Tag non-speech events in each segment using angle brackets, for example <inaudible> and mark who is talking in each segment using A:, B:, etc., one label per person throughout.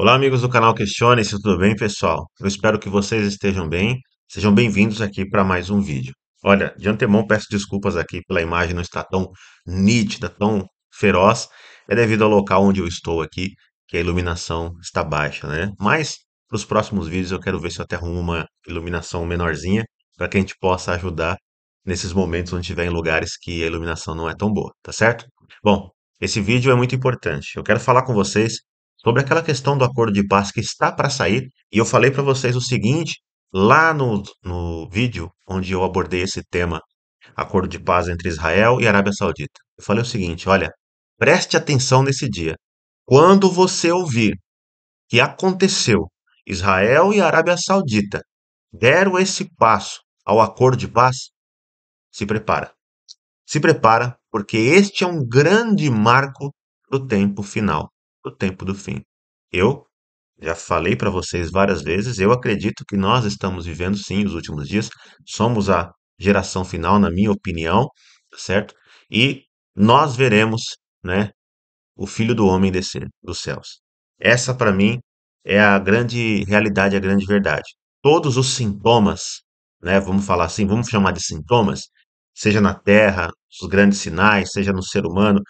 A: Olá, amigos do canal Questione-se, tudo bem, pessoal? Eu espero que vocês estejam bem. Sejam bem-vindos aqui para mais um vídeo. Olha, de antemão peço desculpas aqui pela imagem não estar tão nítida, tão feroz. É devido ao local onde eu estou aqui, que a iluminação está baixa, né? Mas, para os próximos vídeos, eu quero ver se eu até arrumo uma iluminação menorzinha, para que a gente possa ajudar nesses momentos onde estiver em lugares que a iluminação não é tão boa, tá certo? Bom, esse vídeo é muito importante. Eu quero falar com vocês sobre aquela questão do acordo de paz que está para sair. E eu falei para vocês o seguinte, lá no, no vídeo onde eu abordei esse tema, acordo de paz entre Israel e Arábia Saudita. Eu falei o seguinte: olha, preste atenção nesse dia. Quando você ouvir que aconteceu, Israel e Arábia Saudita deram esse passo ao acordo de paz, se prepara. Se prepara, porque este é um grande marco do tempo final o tempo do fim. Eu já falei para vocês várias vezes, eu acredito que nós estamos vivendo sim os últimos dias, somos a geração final, na minha opinião, tá certo? E nós veremos, né, o filho do homem descer dos céus. Essa para mim é a grande realidade, a grande verdade. Todos os sintomas, né, vamos falar assim, vamos chamar de sintomas, seja na terra, os grandes sinais, seja no ser humano,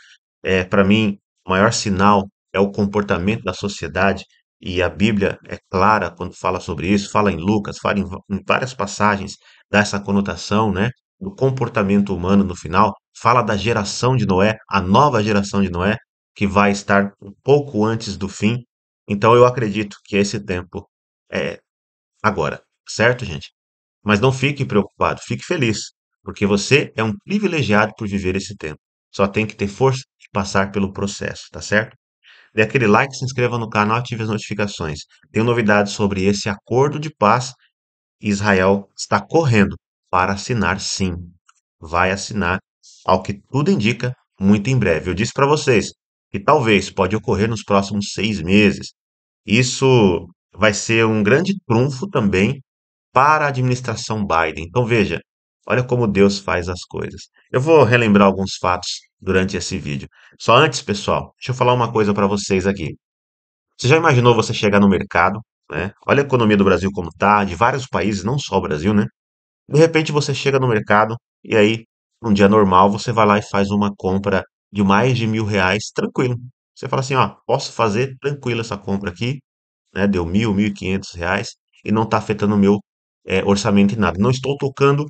A: é para mim o maior sinal é o comportamento da sociedade e a Bíblia é clara quando fala sobre isso, fala em Lucas, fala em, em, várias passagens, dá essa conotação, né? Do comportamento humano no final, fala da geração de Noé, a nova geração de Noé, que vai estar um pouco antes do fim. Então eu acredito que esse tempo é agora, certo, gente? Mas não fique preocupado, fique feliz, porque você é um privilegiado por viver esse tempo. Só tem que ter força de passar pelo processo, tá certo? Dê aquele like, se inscreva no canal, ative as notificações. Tenho novidades sobre esse acordo de paz. Israel está correndo para assinar, sim. Vai assinar, ao que tudo indica, muito em breve. Eu disse para vocês que talvez pode ocorrer nos próximos seis meses. Isso vai ser um grande trunfo também para a administração Biden. Então veja, Olha como Deus faz as coisas. Eu vou relembrar alguns fatos durante esse vídeo. Só antes, pessoal, deixa eu falar uma coisa para vocês aqui. Você já imaginou você chegar no mercado, né? Olha a economia do Brasil como tá, de vários países, não só o Brasil, né? De repente você chega no mercado e aí, num dia normal, você vai lá e faz uma compra de mais de mil reais tranquilo. Você fala assim, ó, posso fazer tranquilo essa compra aqui, né? Deu mil, mil e quinhentos reais e não está afetando o meu é, orçamento em nada. Não estou tocando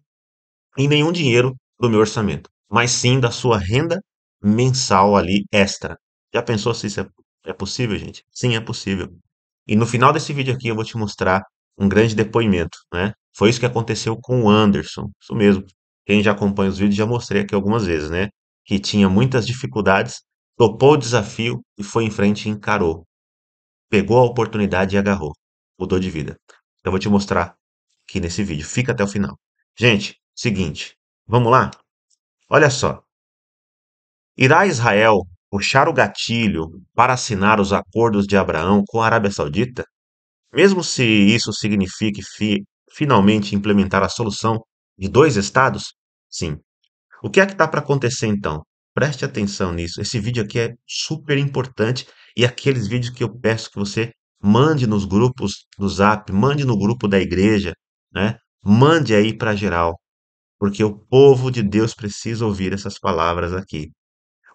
A: em nenhum dinheiro do meu orçamento, mas sim da sua renda mensal ali extra. Já pensou se isso é, é possível, gente? Sim, é possível. E no final desse vídeo aqui eu vou te mostrar um grande depoimento, né? Foi isso que aconteceu com o Anderson, isso mesmo. Quem já acompanha os vídeos já mostrei aqui algumas vezes, né? Que tinha muitas dificuldades, topou o desafio e foi em frente e encarou. Pegou a oportunidade e agarrou. Mudou de vida. Eu vou te mostrar aqui nesse vídeo. Fica até o final. Gente, Seguinte, vamos lá? Olha só. Irá Israel puxar o gatilho para assinar os acordos de Abraão com a Arábia Saudita? Mesmo se isso signifique fi finalmente implementar a solução de dois estados? Sim. O que é que está para acontecer então? Preste atenção nisso. Esse vídeo aqui é super importante e aqueles vídeos que eu peço que você mande nos grupos do Zap, mande no grupo da igreja, né? Mande aí para geral porque o povo de Deus precisa ouvir essas palavras aqui.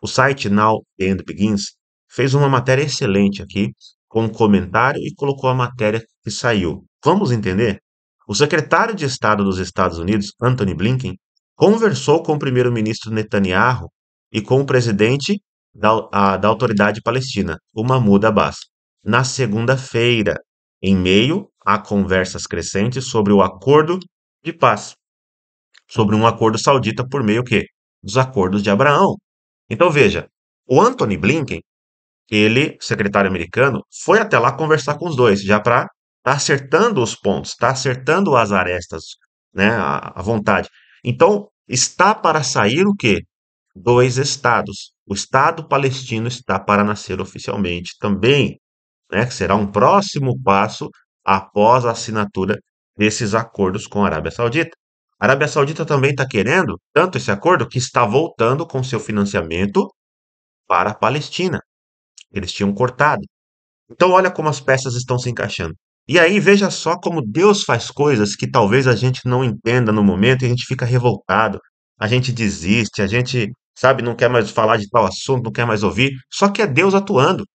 A: O site Now End Begins fez uma matéria excelente aqui, com um comentário e colocou a matéria que saiu. Vamos entender? O secretário de Estado dos Estados Unidos, Anthony Blinken, conversou com o primeiro-ministro Netanyahu e com o presidente da, a, da autoridade palestina, o Mahmoud Abbas, na segunda-feira, em meio a conversas crescentes sobre o acordo de paz sobre um acordo saudita por meio que dos acordos de Abraão. Então veja, o Anthony Blinken, ele, secretário americano, foi até lá conversar com os dois, já para tá acertando os pontos, tá acertando as arestas, né, a vontade. Então, está para sair o que Dois estados. O Estado palestino está para nascer oficialmente também, né, que será um próximo passo após a assinatura desses acordos com a Arábia Saudita. A Arábia Saudita também está querendo tanto esse acordo que está voltando com seu financiamento para a Palestina. Eles tinham cortado. Então, olha como as peças estão se encaixando. E aí, veja só como Deus faz coisas que talvez a gente não entenda no momento e a gente fica revoltado, a gente desiste, a gente, sabe, não quer mais falar de tal assunto, não quer mais ouvir. Só que é Deus atuando.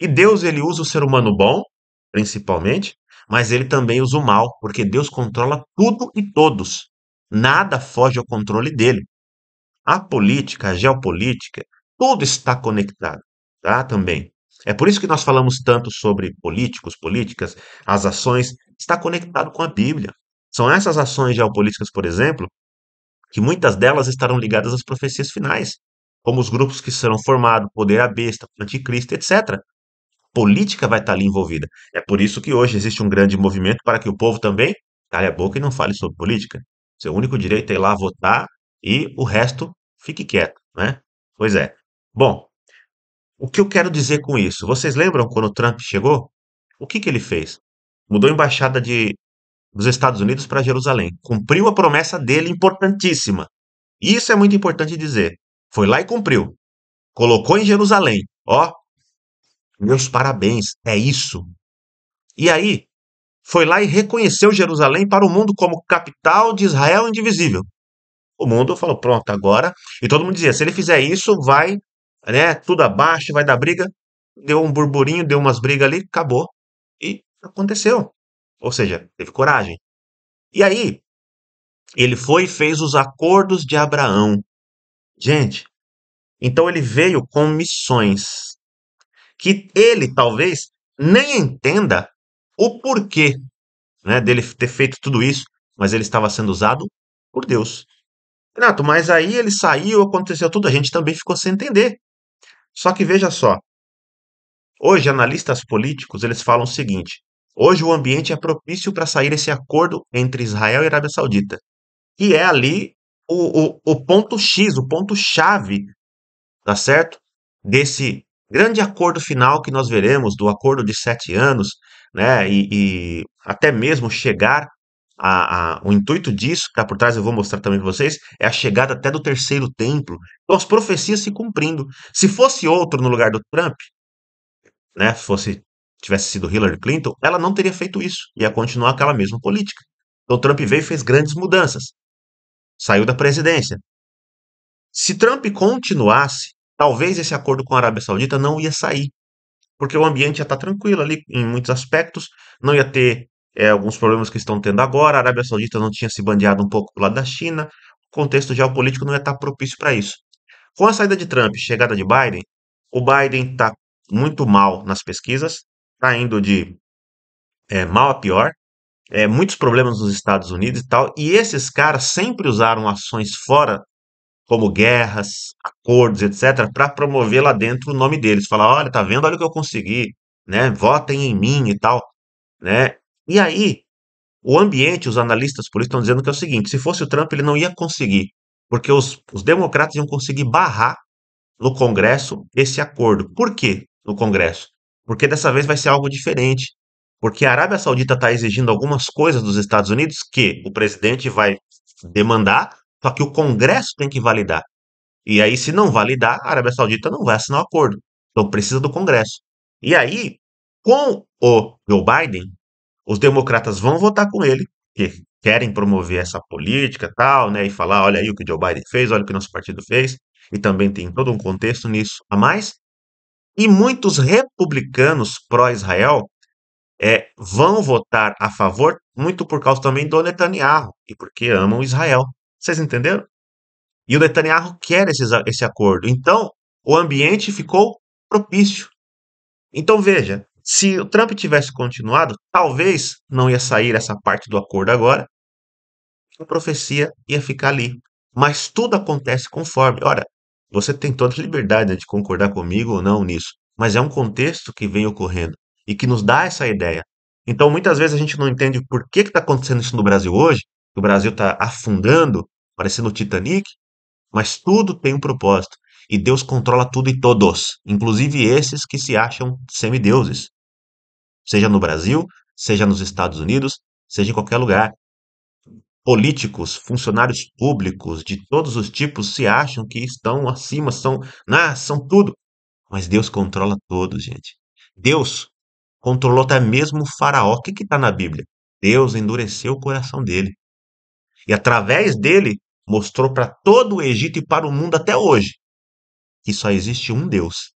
A: E Deus, ele usa o ser humano bom, principalmente, mas ele também usa o mal, porque Deus controla tudo e todos. Nada foge ao controle dele. A política, a geopolítica, tudo está conectado, tá? Também. É por isso que nós falamos tanto sobre políticos, políticas, as ações, está conectado com a Bíblia. São essas ações geopolíticas, por exemplo, que muitas delas estarão ligadas às profecias finais, como os grupos que serão formados, poder à besta, anticristo, etc. Política vai estar ali envolvida. É por isso que hoje existe um grande movimento para que o povo também calhe a boca e não fale sobre política. Seu único direito é ir lá votar e o resto fique quieto, né? Pois é. Bom, o que eu quero dizer com isso? Vocês lembram quando o Trump chegou? O que, que ele fez? Mudou a embaixada de, dos Estados Unidos para Jerusalém. Cumpriu a promessa dele, importantíssima. Isso é muito importante dizer. Foi lá e cumpriu. Colocou em Jerusalém. Ó, meus parabéns, é isso. E aí, foi lá e reconheceu Jerusalém para o mundo como capital de Israel indivisível. O mundo falou: pronto, agora. E todo mundo dizia: se ele fizer isso, vai, né, tudo abaixo, vai dar briga. Deu um burburinho, deu umas brigas ali, acabou. E aconteceu. Ou seja, teve coragem. E aí, ele foi e fez os acordos de Abraão. Gente, então ele veio com missões que ele talvez nem entenda o porquê né, dele ter feito tudo isso, mas ele estava sendo usado por Deus. Renato, mas aí ele saiu, aconteceu tudo, a gente também ficou sem entender. Só que veja só, hoje analistas políticos eles falam o seguinte: hoje o ambiente é propício para sair esse acordo entre Israel e Arábia Saudita, e é ali o, o, o ponto X, o ponto chave, tá certo? Desse grande acordo final que nós veremos do acordo de sete anos, né? E, e até mesmo chegar a, a, o intuito disso que está por trás, eu vou mostrar também para vocês, é a chegada até do terceiro templo. Então as profecias se cumprindo. Se fosse outro no lugar do Trump, né? Se fosse tivesse sido Hillary Clinton, ela não teria feito isso, ia continuar aquela mesma política. Então Trump veio e fez grandes mudanças. Saiu da presidência. Se Trump continuasse, talvez esse acordo com a Arábia Saudita não ia sair porque o ambiente já está tranquilo ali em muitos aspectos, não ia ter é, alguns problemas que estão tendo agora, a Arábia Saudita não tinha se bandeado um pouco para lado da China, o contexto geopolítico não ia estar tá propício para isso. Com a saída de Trump e chegada de Biden, o Biden está muito mal nas pesquisas, está indo de é, mal a pior, é, muitos problemas nos Estados Unidos e tal, e esses caras sempre usaram ações fora como guerras, acordos, etc., para promover lá dentro o nome deles. Falar, olha, tá vendo? Olha o que eu consegui, né? Votem em mim e tal, né? E aí, o ambiente, os analistas por isso estão dizendo que é o seguinte: se fosse o Trump, ele não ia conseguir, porque os, os democratas iam conseguir barrar no Congresso esse acordo. Por quê no Congresso? Porque dessa vez vai ser algo diferente. Porque a Arábia Saudita está exigindo algumas coisas dos Estados Unidos que o presidente vai demandar só que o Congresso tem que validar. E aí, se não validar, a Arábia Saudita não vai assinar o acordo. Então precisa do Congresso. E aí, com o Joe Biden, os democratas vão votar com ele, que querem promover essa política tal, né? E falar, olha aí o que Joe Biden fez, olha o que nosso partido fez. E também tem todo um contexto nisso a mais. E muitos republicanos pró-Israel é, vão votar a favor, muito por causa também do Netanyahu, e porque amam Israel. Vocês entenderam? E o Netanyahu quer esse, esse acordo. Então, o ambiente ficou propício. Então, veja, se o Trump tivesse continuado, talvez não ia sair essa parte do acordo agora. A profecia ia ficar ali. Mas tudo acontece conforme. Ora, você tem toda a liberdade de concordar comigo ou não nisso, mas é um contexto que vem ocorrendo e que nos dá essa ideia. Então, muitas vezes a gente não entende por que está acontecendo isso no Brasil hoje, que o Brasil está afundando, parecendo o Titanic, mas tudo tem um propósito. E Deus controla tudo e todos, inclusive esses que se acham semideuses. Seja no Brasil, seja nos Estados Unidos, seja em qualquer lugar. Políticos, funcionários públicos de todos os tipos se acham que estão acima, são, ah, são tudo. Mas Deus controla todos, gente. Deus controlou até mesmo o faraó. O que está na Bíblia? Deus endureceu o coração dele. E através dele mostrou para todo o Egito e para o mundo até hoje que só existe um Deus.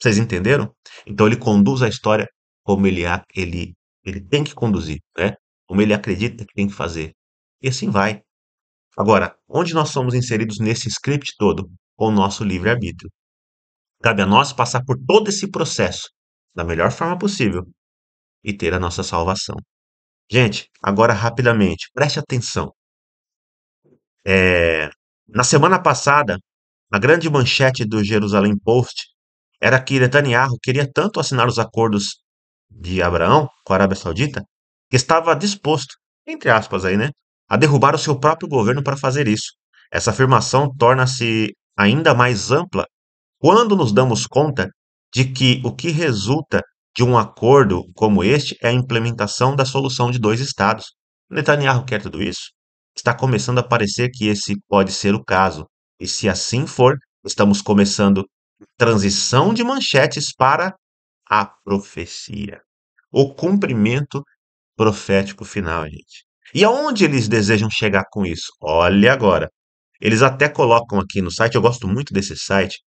A: Vocês entenderam? Então ele conduz a história como ele, ele, ele tem que conduzir, né? como ele acredita que tem que fazer. E assim vai. Agora, onde nós somos inseridos nesse script todo? Com o nosso livre-arbítrio. Cabe a nós passar por todo esse processo da melhor forma possível e ter a nossa salvação. Gente, agora rapidamente, preste atenção. É, na semana passada, a grande manchete do Jerusalém Post era que Netanyahu queria tanto assinar os acordos de Abraão com a Arábia Saudita que estava disposto, entre aspas aí, né, a derrubar o seu próprio governo para fazer isso. Essa afirmação torna-se ainda mais ampla quando nos damos conta de que o que resulta de um acordo como este é a implementação da solução de dois estados. Netanyahu quer tudo isso está começando a parecer que esse pode ser o caso. E se assim for, estamos começando transição de manchetes para a profecia. O cumprimento profético final, gente. E aonde eles desejam chegar com isso? Olha agora. Eles até colocam aqui no site, eu gosto muito desse site,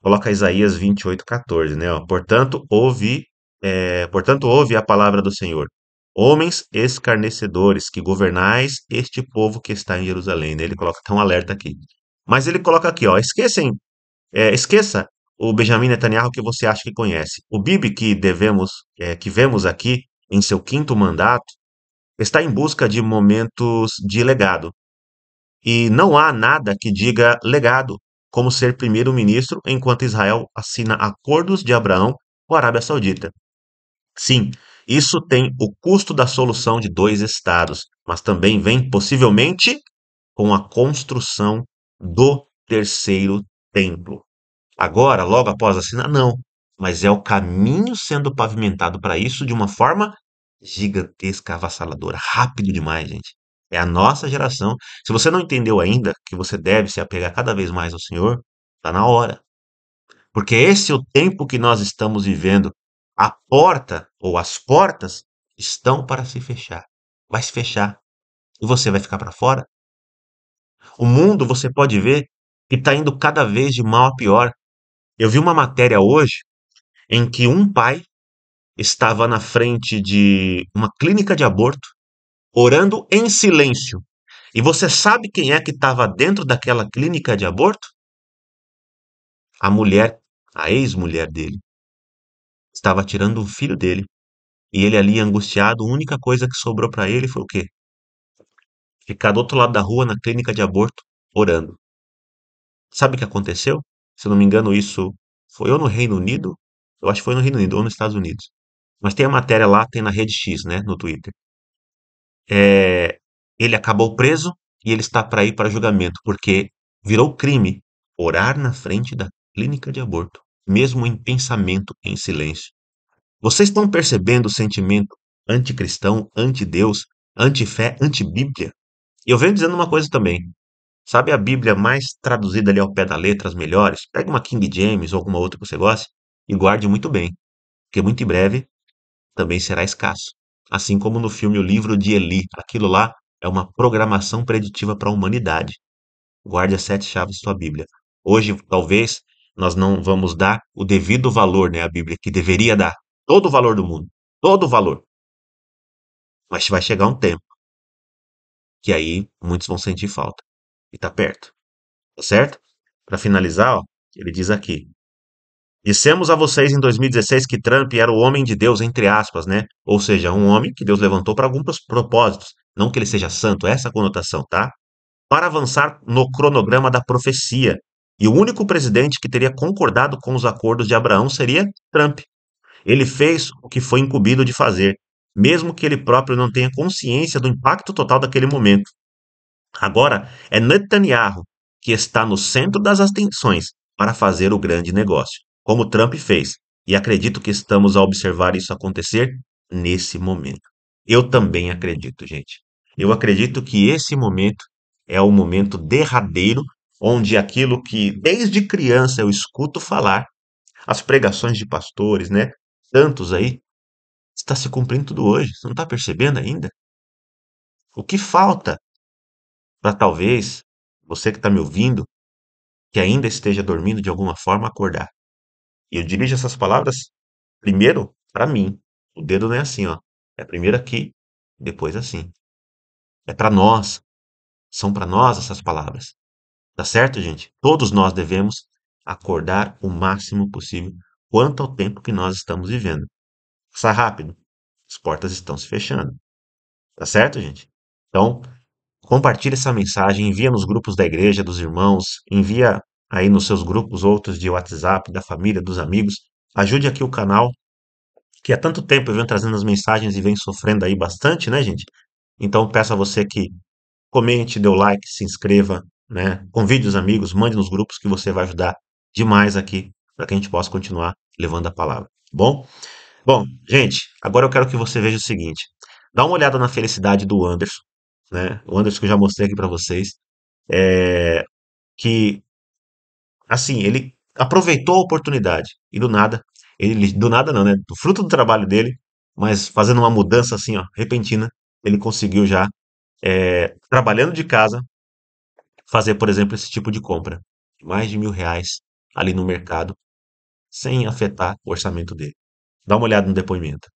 A: coloca Isaías 28, 14, né? portanto, ouve, eh, é, portanto, ouve a palavra do Senhor, Homens escarnecedores, que governais este povo que está em Jerusalém. Né? Ele coloca tão tá um alerta aqui. Mas ele coloca aqui, ó, esquecem, é, esqueça o Benjamin Netanyahu que você acha que conhece. O Bibi que devemos, é, que vemos aqui em seu quinto mandato, está em busca de momentos de legado. E não há nada que diga legado, como ser primeiro-ministro enquanto Israel assina acordos de Abraão com a Arábia Saudita. Sim, isso tem o custo da solução de dois estados, mas também vem possivelmente com a construção do terceiro templo. Agora, logo após assinar, não, mas é o caminho sendo pavimentado para isso de uma forma gigantesca, avassaladora, rápido demais, gente. É a nossa geração. Se você não entendeu ainda que você deve se apegar cada vez mais ao Senhor, está na hora. Porque esse é o tempo que nós estamos vivendo. A porta ou as portas estão para se fechar. Vai se fechar. E você vai ficar para fora? O mundo, você pode ver que está indo cada vez de mal a pior. Eu vi uma matéria hoje em que um pai estava na frente de uma clínica de aborto, orando em silêncio. E você sabe quem é que estava dentro daquela clínica de aborto? A mulher, a ex-mulher dele, estava tirando o filho dele e ele ali angustiado, a única coisa que sobrou para ele foi o quê? Ficar do outro lado da rua na clínica de aborto orando. Sabe o que aconteceu? Se eu não me engano, isso foi ou no Reino Unido, eu acho que foi no Reino Unido ou nos Estados Unidos. Mas tem a matéria lá, tem na Rede X, né, no Twitter. É, ele acabou preso e ele está para ir para julgamento, porque virou crime orar na frente da clínica de aborto, mesmo em pensamento, em silêncio. Vocês estão percebendo o sentimento anticristão, anti-Deus, anti-fé, anti-Bíblia? E eu venho dizendo uma coisa também. Sabe a Bíblia mais traduzida ali ao pé da letra, as melhores? Pega uma King James ou alguma outra que você goste e guarde muito bem, porque muito em breve também será escasso. Assim como no filme O Livro de Eli, aquilo lá é uma programação preditiva para a humanidade. Guarde as sete chaves da sua Bíblia. Hoje, talvez, nós não vamos dar o devido valor né, à Bíblia que deveria dar, todo o valor do mundo, todo o valor. Mas vai chegar um tempo que aí muitos vão sentir falta. E tá perto. Tá certo? Para finalizar, ó, ele diz aqui: Dissemos a vocês em 2016 que Trump era o homem de Deus, entre aspas, né? Ou seja, um homem que Deus levantou para alguns propósitos. Não que ele seja santo, essa é conotação, tá? Para avançar no cronograma da profecia. E o único presidente que teria concordado com os acordos de Abraão seria Trump. Ele fez o que foi incumbido de fazer, mesmo que ele próprio não tenha consciência do impacto total daquele momento. Agora é Netanyahu que está no centro das atenções para fazer o grande negócio, como Trump fez, e acredito que estamos a observar isso acontecer nesse momento. Eu também acredito, gente. Eu acredito que esse momento é o momento derradeiro onde aquilo que desde criança eu escuto falar, as pregações de pastores, né, Tantos aí, está se cumprindo tudo hoje. Você não está percebendo ainda? O que falta para talvez você que está me ouvindo, que ainda esteja dormindo de alguma forma, acordar? E eu dirijo essas palavras primeiro para mim. O dedo não é assim, ó. É primeiro aqui, depois assim. É para nós. São para nós essas palavras. Tá certo, gente? Todos nós devemos acordar o máximo possível quanto ao tempo que nós estamos vivendo. Passar rápido, as portas estão se fechando. Tá certo, gente? Então, compartilhe essa mensagem, envia nos grupos da igreja, dos irmãos, envia aí nos seus grupos outros de WhatsApp, da família, dos amigos. Ajude aqui o canal, que há tanto tempo eu venho trazendo as mensagens e venho sofrendo aí bastante, né, gente? Então, peço a você que comente, dê o like, se inscreva, né? Convide os amigos, mande nos grupos que você vai ajudar demais aqui para que a gente possa continuar levando a palavra. Tá bom? Bom, gente, agora eu quero que você veja o seguinte. Dá uma olhada na felicidade do Anderson, né? O Anderson que eu já mostrei aqui para vocês, é, que assim ele aproveitou a oportunidade e do nada, ele do nada não, né? Do fruto do trabalho dele, mas fazendo uma mudança assim, ó, repentina, ele conseguiu já é, trabalhando de casa fazer, por exemplo, esse tipo de compra, mais de mil reais ali no mercado sem afetar o orçamento dele. Dá uma olhada no depoimento.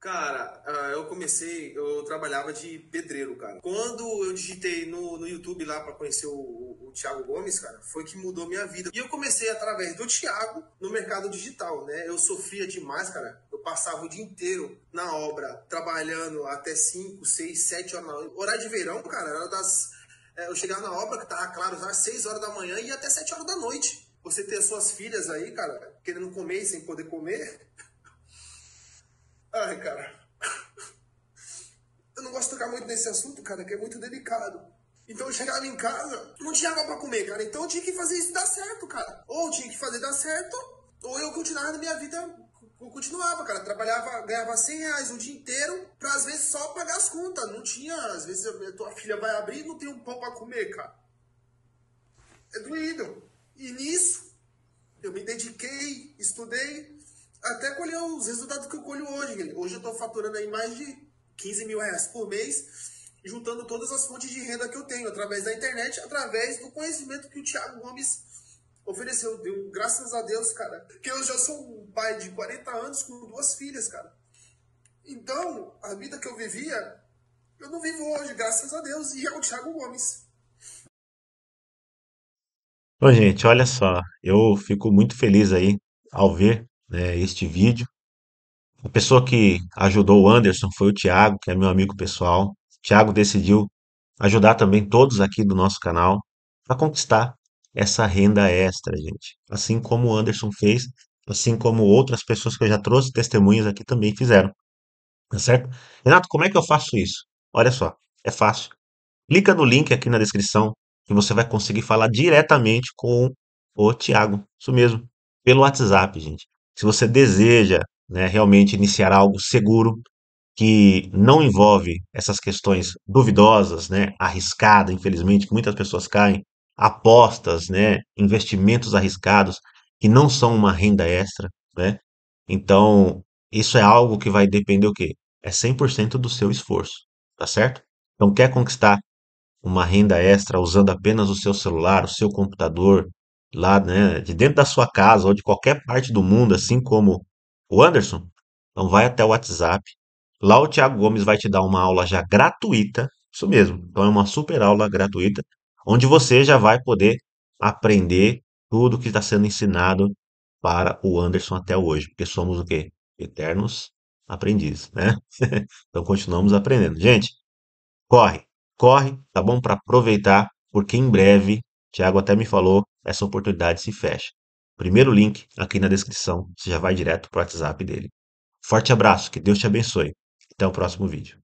B: Cara, ah, eu comecei, eu trabalhava de pedreiro, cara. Quando eu digitei no, no YouTube lá para conhecer o, o, o Thiago Gomes, cara, foi que mudou minha vida. E eu comecei através do Thiago no mercado digital, né? Eu sofria demais, cara. Eu passava o dia inteiro na obra, trabalhando até 5, 6, 7 horas na Horário de verão, cara, era das. É, eu chegava na obra, que tava claro, às 6 horas da manhã e até 7 horas da noite. Você ter as suas filhas aí, cara, querendo comer sem poder comer. Ai, cara. Eu não gosto de tocar muito nesse assunto, cara, que é muito delicado. Então eu chegava em casa, não tinha água pra comer, cara. Então eu tinha que fazer isso dar certo, cara. Ou eu tinha que fazer dar certo, ou eu continuava na minha vida eu continuava, cara. Trabalhava, ganhava 100 reais um dia inteiro pra, às vezes, só pagar as contas. Não tinha, às vezes, a tua filha vai abrir e não tem um pão pra comer, cara. É doído. E nisso, eu me dediquei, estudei, até colher os resultados que eu colho hoje. Hoje eu estou faturando aí mais de 15 mil reais por mês, juntando todas as fontes de renda que eu tenho, através da internet, através do conhecimento que o Thiago Gomes ofereceu. Deu, graças a Deus, cara. Porque eu já sou um pai de 40 anos com duas filhas, cara. Então, a vida que eu vivia, eu não vivo hoje, graças a Deus, e é o Thiago Gomes.
A: Bom, gente, olha só, eu fico muito feliz aí ao ver, né, este vídeo. A pessoa que ajudou o Anderson foi o Thiago, que é meu amigo pessoal. O Thiago decidiu ajudar também todos aqui do nosso canal para conquistar essa renda extra, gente. Assim como o Anderson fez, assim como outras pessoas que eu já trouxe testemunhas aqui também fizeram. Tá certo? Renato, como é que eu faço isso? Olha só, é fácil. Clica no link aqui na descrição que você vai conseguir falar diretamente com o Tiago. Isso mesmo, pelo WhatsApp, gente. Se você deseja né, realmente iniciar algo seguro, que não envolve essas questões duvidosas, né, arriscada, infelizmente, que muitas pessoas caem, apostas, né, investimentos arriscados, que não são uma renda extra, né? Então, isso é algo que vai depender o quê? É 100% do seu esforço, tá certo? Então, quer conquistar uma renda extra usando apenas o seu celular, o seu computador, lá né, de dentro da sua casa ou de qualquer parte do mundo, assim como o Anderson, então vai até o WhatsApp. Lá o Thiago Gomes vai te dar uma aula já gratuita, isso mesmo. Então é uma super aula gratuita, onde você já vai poder aprender tudo que está sendo ensinado para o Anderson até hoje, porque somos o quê? Eternos aprendizes, né? <laughs> então continuamos aprendendo. Gente, corre, corre, tá bom? Para aproveitar, porque em breve, Thiago até me falou, essa oportunidade se fecha. Primeiro link aqui na descrição, você já vai direto para o WhatsApp dele. Forte abraço, que Deus te abençoe. Até o próximo vídeo.